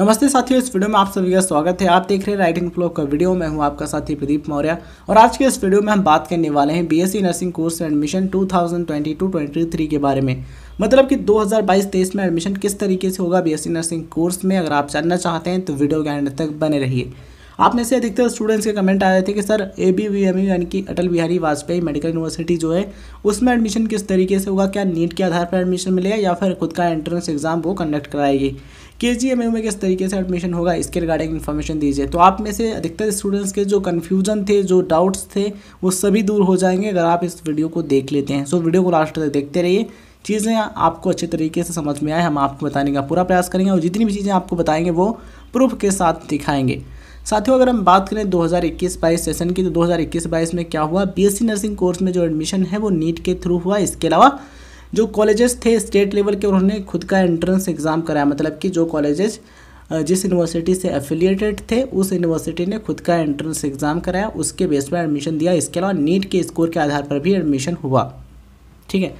नमस्ते साथियों इस वीडियो में आप सभी का स्वागत है आप देख रहे हैं राइटिंग फ्लो का वीडियो मैं हूं आपका साथी प्रदीप मौर्य और आज के इस वीडियो में हम बात करने वाले हैं बीएससी नर्सिंग कोर्स एडमिशन 2022-23 के बारे में मतलब कि 2022-23 में एडमिशन किस तरीके से होगा बीएससी नर्सिंग कोर्स में अगर आप जानना चाहते हैं तो वीडियो के एंड तक बने रहिए आप में से अधिकतर स्टूडेंट्स के कमेंट आए थे कि sir A B V M U यानी कि अटल बिहारी वाजपेयी मेडिकल यूनिवर्सिटी जो है उसमें एडमिशन किस तरीके से होगा क्या नीट के आधार पर एडमिशन मिलेगा या फिर खुद का एंट्रेंस एग्जाम वो कंडक्ट कराएगी के जी एम में किस तरीके से एडमिशन होगा इसके रिगार्डिंग इन्फॉर्मेशन दीजिए तो आप में से अधिकतर स्टूडेंट्स के जो कन्फ्यूजन थे जो डाउट्स थे वो सभी दूर हो जाएंगे अगर आप इस वीडियो को देख लेते हैं सो वीडियो को लास्ट तक देखते रहिए चीज़ें आपको अच्छे तरीके से समझ में आए हम आपको बताने का पूरा प्रयास करेंगे और जितनी भी चीज़ें आपको बताएंगे वो प्रूफ के साथ दिखाएंगे साथियों अगर हम बात करें 2021-22 सेशन की तो 2021-22 में क्या हुआ बीएससी नर्सिंग कोर्स में जो एडमिशन है वो नीट के थ्रू हुआ इसके अलावा जो कॉलेजेस थे स्टेट लेवल के उन्होंने खुद का एंट्रेंस एग्ज़ाम कराया मतलब कि जो कॉलेजेस जिस यूनिवर्सिटी से एफिलिएटेड थे उस यूनिवर्सिटी ने खुद का एंट्रेंस एग्ज़ाम कराया उसके बेस पर एडमिशन दिया इसके अलावा नीट के स्कोर के आधार पर भी एडमिशन हुआ ठीक है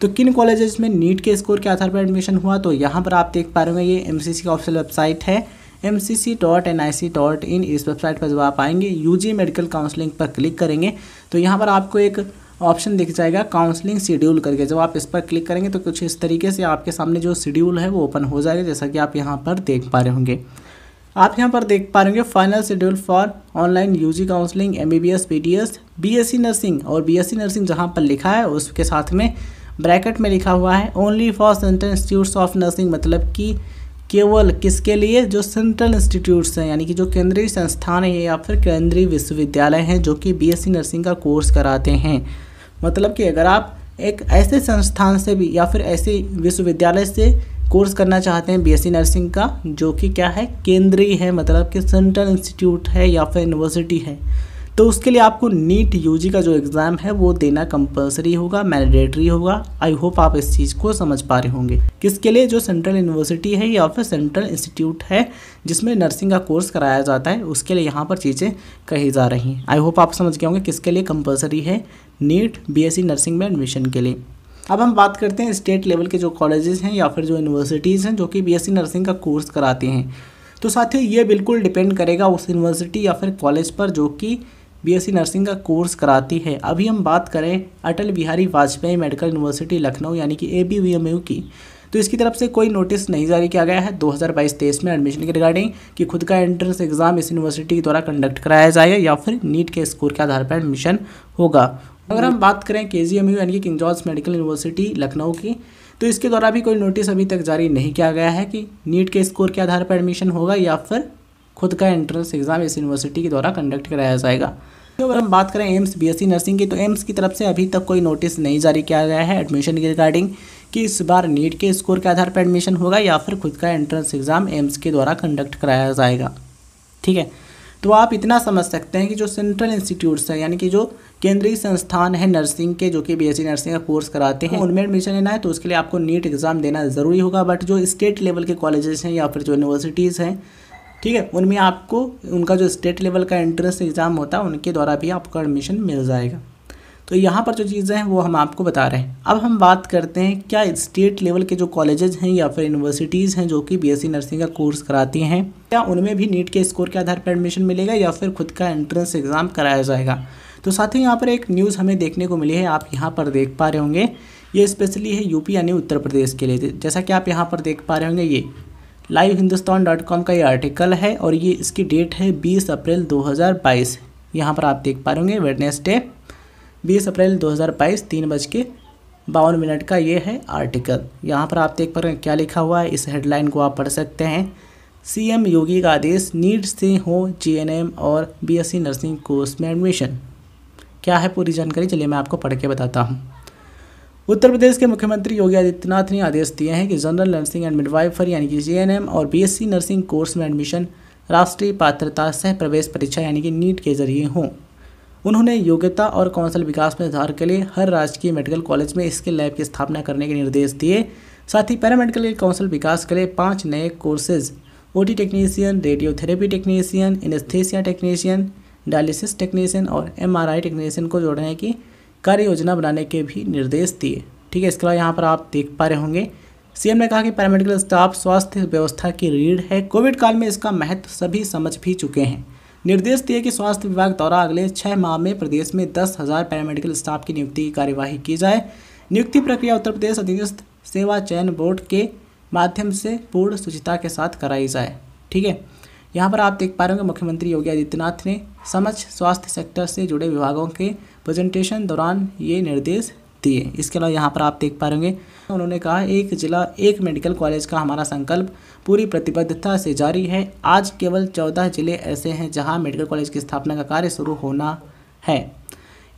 तो किन कॉलेजेस में नीट के स्कोर के आधार पर एडमिशन हुआ तो यहाँ पर आप देख पा रहे होंगे ये एम की ऑफिशियल वेबसाइट है M C C dot N I C dot in इस वेबसाइट पर जब आप आएंगे यू जी मेडिकल काउंसलिंग पर क्लिक करेंगे तो यहाँ पर आपको एक ऑप्शन दिख जाएगा काउंसलिंग शेड्यूल करके जब आप इस पर क्लिक करेंगे तो कुछ इस तरीके से आपके सामने जो शेड्यूल है वो ओपन हो जाएगा जैसा कि आप यहाँ पर देख पा रहे होंगे आप यहाँ पर देख पा रहे होंगे final schedule for online UG counselling M B B S BSc nursing और बीएससी नर्सिंग जहाँ पर लिखा है उसके साथ में ब्रैकेट में लिखा हुआ है only for central institutes of nursing मतलब कि केवल किसके लिए जो सेंट्रल इंस्टीट्यूट्स हैं यानी कि जो केंद्रीय संस्थान हैं या फिर केंद्रीय विश्वविद्यालय हैं जो कि बीएससी नर्सिंग का कोर्स कराते हैं मतलब कि अगर आप एक ऐसे संस्थान से भी या फिर ऐसे विश्वविद्यालय से कोर्स करना चाहते हैं बीएससी नर्सिंग का जो कि क्या है केंद्रीय है मतलब कि सेंट्रल इंस्टीट्यूट है या फिर यूनिवर्सिटी है तो उसके लिए आपको नीट यूजी का जो एग्ज़ाम है वो देना कंपलसरी होगा मैंडेटरी होगा आई होप आप इस चीज़ को समझ पा रहे होंगे किसके लिए जो सेंट्रल यूनिवर्सिटी है या फिर सेंट्रल इंस्टीट्यूट है जिसमें नर्सिंग का कोर्स कराया जाता है उसके लिए यहाँ पर चीज़ें कही जा रही हैं आई होप आप समझ गए होंगे किसके लिए कंपलसरी है नीट बी नर्सिंग e में एडमिशन के लिए अब हम बात करते हैं स्टेट लेवल के जो कॉलेजेस हैं या फिर जो यूनिवर्सिटीज़ हैं जो कि बी नर्सिंग e का कोर्स कराते हैं तो साथियों ये बिल्कुल डिपेंड करेगा उस यूनिवर्सिटी या फिर कॉलेज पर जो कि बीएससी नर्सिंग का कोर्स कराती है अभी हम बात करें अटल बिहारी वाजपेयी मेडिकल यूनिवर्सिटी लखनऊ यानी कि ए की तो इसकी तरफ से कोई नोटिस नहीं जारी किया गया है 2022-23 में एडमिशन के रिगार्डिंग कि खुद का एंट्रेंस एग्ज़ाम इस यूनिवर्सिटी के द्वारा कंडक्ट कराया जाएगा या फिर नीट के स्कोर के आधार पर एडमिशन होगा अगर हम बात करें के जी एम यू यानी कि King George medical university Lucknow की तो इसके द्वारा भी कोई नोटिस अभी तक जारी नहीं किया गया है कि नीट के स्कोर के आधार पर एडमिशन होगा या फिर खुद का एंट्रेंस एग्ज़ाम इस यूनिवर्सिटी के द्वारा कंडक्ट कराया जाएगा तो अगर हम बात करें एम्स बीएससी नर्सिंग की तो एम्स की तरफ से अभी तक कोई नोटिस नहीं जारी किया गया है एडमिशन के रिगार्डिंग कि इस बार नीट के स्कोर के आधार पर एडमिशन होगा या फिर खुद का एंट्रेंस एग्ज़ाम एम्स के द्वारा कंडक्ट कराया जाएगा ठीक है तो आप इतना समझ सकते हैं कि जो सेंट्रल इंस्टीट्यूट्स हैं यानी कि जो केंद्रीय संस्थान है नर्सिंग के जो कि बीएससी नर्सिंग का कोर्स कराते हैं उनमें एडमिशन लेना है तो उसके लिए आपको नीट एग्ज़ाम देना ज़रूरी होगा बट जो स्टेट लेवल के कॉलेजेस हैं या फिर जो यूनिवर्सिटीज़ हैं ठीक है उनमें आपको उनका जो स्टेट लेवल का एंट्रेंस एग्ज़ाम होता है उनके द्वारा भी आपको एडमिशन मिल जाएगा तो यहाँ पर जो चीज़ें हैं वो हम आपको बता रहे हैं अब हम बात करते हैं क्या स्टेट लेवल के जो कॉलेजेज हैं या फिर यूनिवर्सिटीज़ हैं जो कि बी नर्सिंग का कोर्स कराती हैं क्या उनमें भी नीट के स्कोर के आधार पर एडमिशन मिलेगा या फिर खुद का एंट्रेंस एग्ज़ाम कराया जाएगा तो साथ ही यहाँ पर एक न्यूज़ हमें देखने को मिली है आप यहाँ पर देख पा रहे होंगे ये स्पेशली है यूपी यानी उत्तर प्रदेश के लिए जैसा कि आप यहाँ पर देख पा रहे होंगे ये लाइव हिंदुस्तान डॉट कॉम का ये आर्टिकल है और ये इसकी डेट है बीस अप्रैल दो हज़ार बाईस यहाँ पर आप देख पा रहे वेडनेसडे बीस अप्रैल दो हज़ार बाईस तीन बज के बावन मिनट का ये है आर्टिकल यहाँ पर आप देख पा रहे हैं क्या लिखा हुआ है इस हेडलाइन को आप पढ़ सकते हैं सीएम योगी का आदेश नीट से हो जीएनएम और बीएससी नर्सिंग कोर्स में एडमिशन क्या है पूरी जानकारी चलिए मैं आपको पढ़ के बताता हूँ उत्तर प्रदेश के मुख्यमंत्री योगी आदित्यनाथ ने आदेश दिए हैं कि जनरल नर्सिंग एंड मिडवाइफर यानी कि जे और बीएससी नर्सिंग कोर्स में एडमिशन राष्ट्रीय पात्रता सह प्रवेश परीक्षा यानी कि नीट के जरिए हों उन्होंने योग्यता और कौशल विकास में सुधार के लिए हर राजकीय मेडिकल कॉलेज में स्किल लैब की स्थापना करने के निर्देश दिए साथ ही पैरामेडिकल के कौशल विकास के लिए पाँच नए courses T technician radiotherapy technician anaesthesia technician dialysis technician और एम टेक्नीशियन को जोड़ने की कार्य योजना बनाने के भी निर्देश दिए ठीक है इसके अलावा यहाँ पर आप देख पा रहे होंगे सीएम ने कहा कि पैरामेडिकल स्टाफ स्वास्थ्य व्यवस्था की रीढ़ है कोविड काल में इसका महत्व सभी समझ भी चुके हैं निर्देश दिए कि स्वास्थ्य विभाग द्वारा अगले छः माह में प्रदेश में दस हज़ार पैरामेडिकल स्टाफ की नियुक्ति की कार्यवाही की जाए नियुक्ति प्रक्रिया उत्तर प्रदेश अधीनस्थ सेवा चयन बोर्ड के माध्यम से पूर्ण शुचिता के साथ कराई जाए ठीक है यहाँ पर आप देख पा रहे होंगे मुख्यमंत्री योगी आदित्यनाथ ने समझ स्वास्थ्य सेक्टर से जुड़े विभागों के प्रेजेंटेशन दौरान ये निर्देश दिए इसके अलावा यहाँ पर आप देख पा होंगे उन्होंने कहा एक जिला एक मेडिकल कॉलेज का हमारा संकल्प पूरी प्रतिबद्धता से जारी है आज केवल चौदह जिले ऐसे हैं जहाँ मेडिकल कॉलेज की स्थापना का कार्य शुरू होना है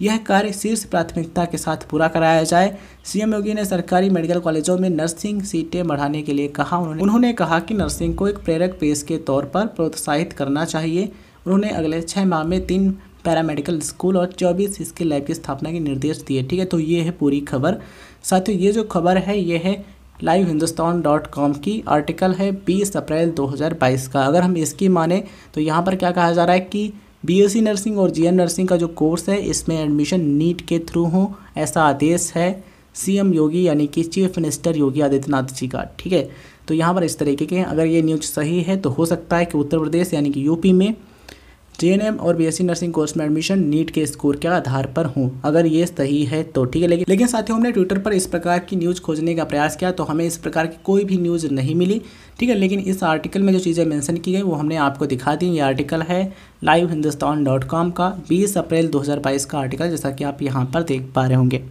यह कार्य शीर्ष प्राथमिकता के साथ पूरा कराया जाए सीएम योगी ने सरकारी मेडिकल कॉलेजों में नर्सिंग सीटें बढ़ाने के लिए कहा उन्होंने उन्होंने कहा कि नर्सिंग को एक प्रेरक पेश के तौर पर प्रोत्साहित करना चाहिए उन्होंने अगले छः माह में तीन पैरामेडिकल स्कूल और चौबीस इसके लैब की स्थापना के निर्देश दिए ठीक है तो ये है पूरी खबर साथियों ये जो खबर है ये है लाइव हिंदुस्तान डॉट कॉम की आर्टिकल है 20 अप्रैल 2022 का अगर हम इसकी माने तो यहाँ पर क्या कहा जा रहा है कि बीएससी नर्सिंग और जीएन नर्सिंग का जो कोर्स है इसमें एडमिशन नीट के थ्रू हो ऐसा आदेश है सीएम योगी यानी कि चीफ मिनिस्टर योगी आदित्यनाथ जी का ठीक है तो यहाँ पर इस तरीके के अगर ये न्यूज सही है तो हो सकता है कि उत्तर प्रदेश यानी कि यूपी में जे और बी नर्सिंग कोर्स में एडमिशन नीट के स्कोर के आधार पर हूँ अगर ये सही है तो ठीक है लेकिन लेकिन साथियों हमने ट्विटर पर इस प्रकार की न्यूज़ खोजने का प्रयास किया तो हमें इस प्रकार की कोई भी न्यूज़ नहीं मिली ठीक है लेकिन इस आर्टिकल में जो चीज़ें मेंशन की गई वो हमने आपको दिखा दी ये आर्टिकल है लाइव हिंदुस्तान डॉट कॉम का बीस अप्रैल दो हज़ार बाईस का आर्टिकल जैसा कि आप यहाँ पर देख पा रहे होंगे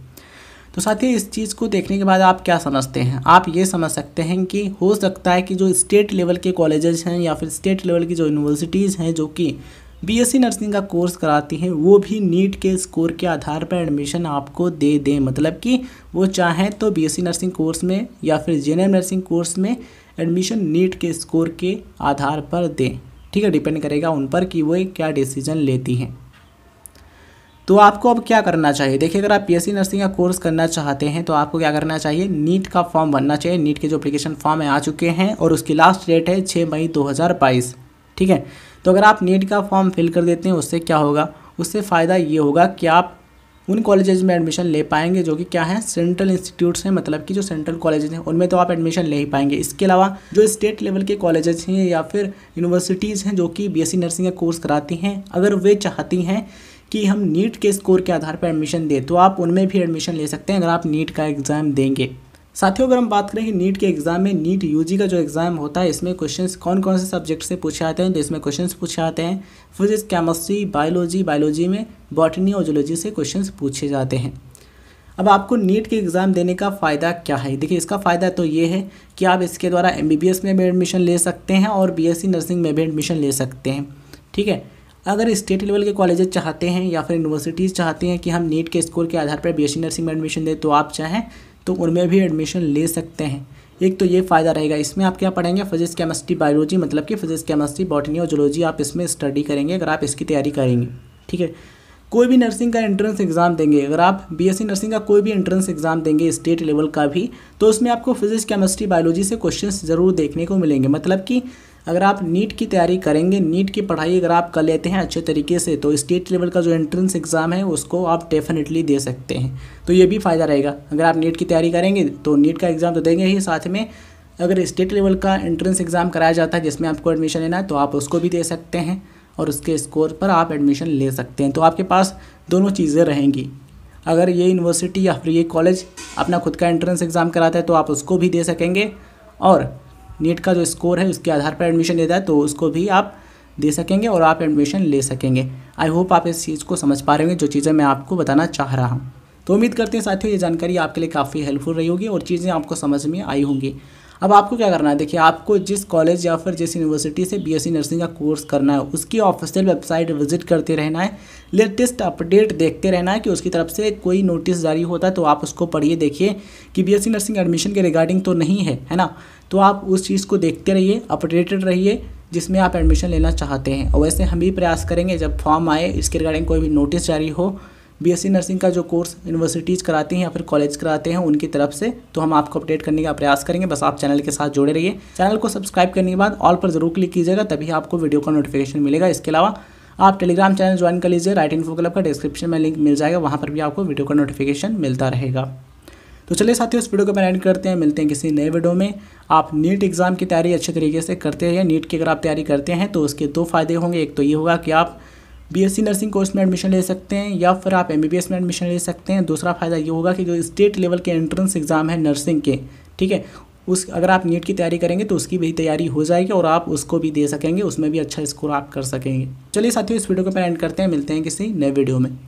तो साथी इस चीज़ को देखने के बाद आप क्या समझते हैं आप ये समझ सकते हैं कि हो सकता है कि जो स्टेट लेवल के कॉलेजेस हैं या फिर स्टेट लेवल की जो यूनिवर्सिटीज़ हैं जो कि बीएससी नर्सिंग का कोर्स कराती हैं वो भी नीट के स्कोर के आधार पर एडमिशन आपको दे दें मतलब कि वो चाहें तो बीएससी नर्सिंग कोर्स में या फिर जेनरल नर्सिंग कोर्स में एडमिशन नीट के स्कोर के आधार पर दें ठीक है डिपेंड करेगा उन पर कि वो क्या डिसीजन लेती हैं तो आपको अब क्या करना चाहिए देखिए अगर आप पी नर्सिंग का कोर्स करना चाहते हैं तो आपको क्या करना चाहिए नीट का फॉर्म भरना चाहिए नीट के जो अप्लीकेशन फॉर्म है आ चुके हैं और उसकी लास्ट डेट है छः मई 2022 ठीक है तो अगर आप नीट का फॉर्म फिल कर देते हैं उससे क्या होगा उससे फ़ायदा ये होगा कि आप उन कॉलेज में एडमिशन ले पाएंगे जो कि क्या है सेंट्रल इंस्टीट्यूट्स हैं मतलब कि जो सेंट्रल कॉलेज हैं उनमें तो आप एडमिशन ले ही पाएंगे इसके अलावा जो स्टेट लेवल के कॉलेजेस हैं या फिर यूनिवर्सिटीज़ हैं जो कि बीएससी नर्सिंग का कोर्स कराती हैं अगर वे चाहती हैं कि हम नीट के स्कोर के आधार पर एडमिशन दें तो आप उनमें भी एडमिशन ले सकते हैं अगर आप नीट का एग्ज़ाम देंगे साथियों अगर हम बात करें कि नीट के एग्ज़ाम में नीट यूजी का जो एग्ज़ाम होता है इसमें क्वेश्चंस कौन कौन से सब्जेक्ट से पूछे आते हैं तो इसमें क्वेश्चंस पूछे आते हैं फिजिक्स केमिस्ट्री बायोलॉजी बायोलॉजी में बॉटनी और जोलॉजी से क्वेश्चंस पूछे जाते हैं अब आपको नीट के एग्ज़ाम देने का फ़ायदा क्या है देखिए इसका फ़ायदा तो ये है कि आप इसके द्वारा एम में भी एडमिशन ले सकते हैं और बी नर्सिंग में भी एडमिशन ले सकते हैं ठीक है अगर स्टेट लेवल के कॉलेजेस चाहते हैं या फिर यूनिवर्सिटीज़ चाहते हैं कि हम नीट के स्कोर के आधार पर बी नर्सिंग में एडमिशन दें तो आप चाहें तो उनमें भी एडमिशन ले सकते हैं एक तो ये फ़ायदा रहेगा इसमें आप क्या पढ़ेंगे फिजिक्स केमिस्ट्री बायोलॉजी मतलब कि फिजिक्स केमिस्ट्री बॉटनी और जोलॉजी आप इसमें स्टडी करेंगे अगर आप इसकी तैयारी करेंगे ठीक है कोई भी नर्सिंग का एंट्रेंस एग्ज़ाम देंगे अगर आप बीएससी नर्सिंग का कोई भी एंट्रेंस एग्ज़ाम देंगे स्टेट लेवल का भी तो उसमें आपको फिजिक्स केमिस्ट्री बायोलॉजी से क्वेश्चन ज़रूर देखने को मिलेंगे मतलब कि अगर आप नीट की तैयारी करेंगे नीट की पढ़ाई अगर आप कर लेते हैं अच्छे तरीके से तो स्टेट लेवल का जो एंट्रेंस एग्ज़ाम है उसको आप डेफिनेटली दे सकते हैं तो ये भी फ़ायदा रहेगा अगर आप नीट की तैयारी करेंगे तो नीट का एग्ज़ाम तो देंगे ही साथ में अगर स्टेट लेवल का एंट्रेंस एग्ज़ाम कराया जाता है जिसमें आपको एडमिशन लेना है तो आप उसको भी दे सकते हैं और उसके स्कोर पर आप एडमिशन ले सकते हैं तो आपके पास दोनों चीज़ें रहेंगी अगर ये यूनिवर्सिटी या फिर ये कॉलेज अपना खुद का एंट्रेंस एग्ज़ाम कराता है तो आप उसको भी दे सकेंगे और नेट का जो स्कोर है उसके आधार पर एडमिशन देता है तो उसको भी आप दे सकेंगे और आप एडमिशन ले सकेंगे आई होप आप इस चीज़ को समझ पा रहे होंगे जो चीज़ें मैं आपको बताना चाह रहा हूँ तो उम्मीद करते हैं साथियों ये जानकारी आपके लिए काफ़ी हेल्पफुल रही होगी और चीज़ें आपको समझ में आई होंगी अब आपको क्या करना है देखिए आपको जिस कॉलेज या फिर जिस यूनिवर्सिटी से बीएससी नर्सिंग का कोर्स करना है उसकी ऑफिशियल वेबसाइट विजिट करते रहना है लेटेस्ट अपडेट देखते रहना है कि उसकी तरफ से कोई नोटिस जारी होता है तो आप उसको पढ़िए देखिए कि बीएससी नर्सिंग एडमिशन के रिगार्डिंग तो नहीं है है ना तो आप उस चीज़ को देखते रहिए अपडेटेड रहिए जिसमें आप एडमिशन लेना चाहते हैं और वैसे हम भी प्रयास करेंगे जब फॉर्म आए इसके रिगार्डिंग कोई भी नोटिस जारी हो बीएससी नर्सिंग का जो कोर्स यूनिवर्सिटीज़ कराती हैं या फिर कॉलेज कराते हैं उनकी तरफ से तो हम आपको अपडेट करने का प्रयास करेंगे बस आप चैनल के साथ जुड़े रहिए चैनल को सब्सक्राइब करने के बाद ऑल पर जरूर क्लिक कीजिएगा तभी आपको वीडियो का नोटिफिकेशन मिलेगा इसके अलावा आप टेलीग्राम चैनल ज्वाइन कर लीजिए राइट इन्फो क्लब का डिस्क्रिप्शन में लिंक मिल जाएगा वहाँ पर भी आपको वीडियो का नोटिफिकेशन मिलता रहेगा तो चलिए साथियों इस वीडियो को मैं एंड करते हैं मिलते हैं किसी नए वीडियो में आप नीट एग्ज़ाम की तैयारी अच्छे तरीके से करते हैं नीट की अगर आप तैयारी करते हैं तो उसके दो फायदे होंगे एक तो ये होगा कि आप बीएससी नर्सिंग कोर्स में एडमिशन ले सकते हैं या फिर आप एमबीबीएस में एडमिशन ले सकते हैं दूसरा फ़ायदा ये होगा कि जो स्टेट लेवल के एंट्रेंस एग्ज़ाम है नर्सिंग के ठीक है उस अगर आप नीट की तैयारी करेंगे तो उसकी भी तैयारी हो जाएगी और आप उसको भी दे सकेंगे उसमें भी अच्छा स्कोर आप कर सकेंगे चलिए साथियों इस वीडियो को पर एंड करते हैं मिलते हैं किसी नए वीडियो में